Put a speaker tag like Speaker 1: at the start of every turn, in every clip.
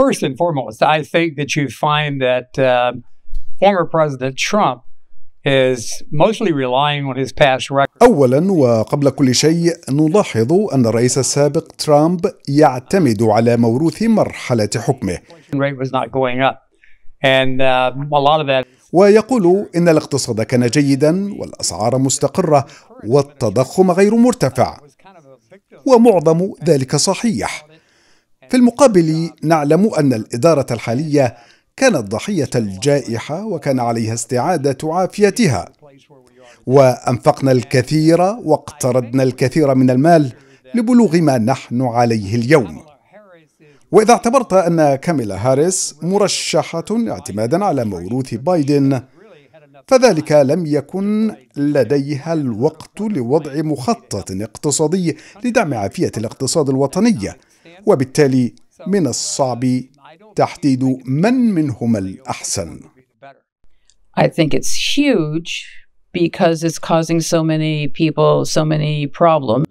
Speaker 1: first and foremost, I think that you find that uh, former President Trump is mostly relying on his past record. اولا وقبل كل شيء نلاحظ ان الرئيس السابق ترامب يعتمد على موروث مرحله حكمه. Um, ويقول ان الاقتصاد كان جيدا والاسعار مستقره والتضخم غير مرتفع ومعظم ذلك صحيح في المقابل نعلم أن الإدارة الحالية كانت ضحية الجائحة وكان عليها استعادة عافيتها وأنفقنا الكثير واقترضنا الكثير من المال لبلوغ ما نحن عليه اليوم وإذا اعتبرت أن كاميلا هاريس مرشحة اعتمادا على موروث بايدن فذلك لم يكن لديها الوقت لوضع مخطط اقتصادي لدعم عافية الاقتصاد الوطني وبالتالي من الصعب تحديد من منهما الأحسن.
Speaker 2: I think it's huge because it's causing so many people so many problems.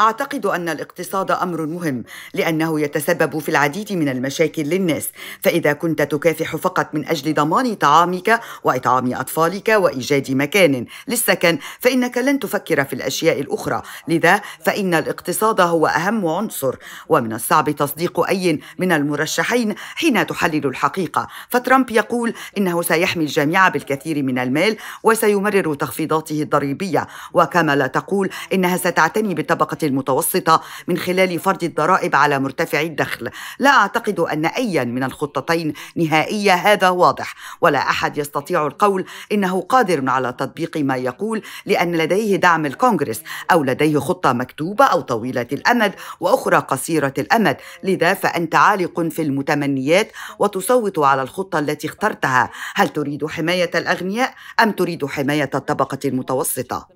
Speaker 3: أعتقد أن الاقتصاد أمر مهم لأنه يتسبب في العديد من المشاكل للناس فإذا كنت تكافح فقط من أجل ضمان طعامك وإطعام أطفالك وإيجاد مكان للسكن فإنك لن تفكر في الأشياء الأخرى لذا فإن الاقتصاد هو أهم عنصر ومن الصعب تصديق أي من المرشحين حين تحلل الحقيقة فترامب يقول إنه سيحمي الجميع بالكثير من المال وسيمرر تخفيضاته الضريبية وكما لا تقول إنها ستعتني بالطبقة المتوسطة من خلال فرض الضرائب على مرتفعي الدخل لا أعتقد أن أيا من الخطتين نهائية هذا واضح ولا أحد يستطيع القول إنه قادر على تطبيق ما يقول لأن لديه دعم الكونغرس أو لديه خطة مكتوبة أو طويلة الأمد وأخرى قصيرة الأمد لذا فأنت عالق في المتمنيات وتصوت على الخطة التي اخترتها هل تريد حماية الأغنياء أم تريد حماية الطبقة المتوسطة؟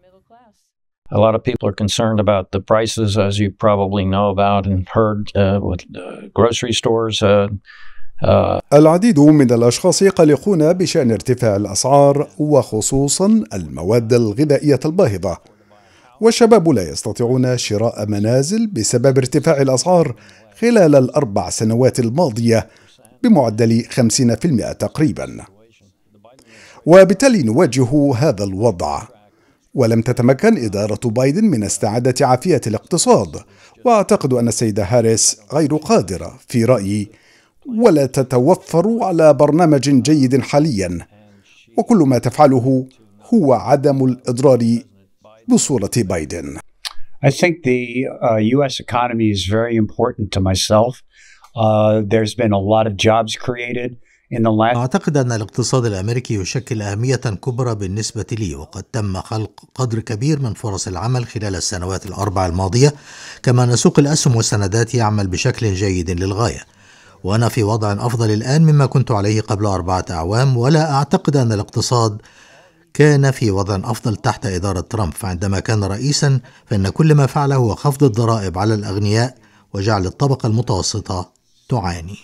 Speaker 3: A lot of people are concerned about the prices, as you probably know about and heard uh, with uh, grocery stores. Uh, uh
Speaker 1: العديد من الأشخاص قلقون بشأن ارتفاع
Speaker 3: الأسعار
Speaker 1: وخصوصا المواد الغذائية الباهظة والشباب لا يستطيعون شراء منازل بسبب ارتفاع الأسعار خلال الأربع سنوات الماضية بمعدل 50% تقريبا وبالتالي نواجه هذا الوضع ولم تتمكن إدارة بايدن من استعادة عافية الاقتصاد وأعتقد أن السيدة هاريس غير قادرة في رأيي ولا تتوفر على برنامج جيد حاليا وكل ما تفعله هو عدم الإضرار بصورة بايدن I think the uh, U.S. economy is very important to myself. Uh,
Speaker 2: there's been a lot of jobs created. أعتقد أن الاقتصاد الأمريكي يشكل أهمية كبرى بالنسبة لي وقد تم خلق قدر كبير من فرص العمل خلال السنوات الأربع الماضية كما أن سوق الأسهم والسندات يعمل بشكل جيد للغاية وأنا في وضع أفضل الآن مما كنت عليه قبل أربعة أعوام ولا أعتقد أن الاقتصاد كان في وضع أفضل تحت إدارة ترامب فعندما كان رئيسا فإن كل ما فعله هو خفض الضرائب على الأغنياء وجعل الطبقة المتوسطة تعاني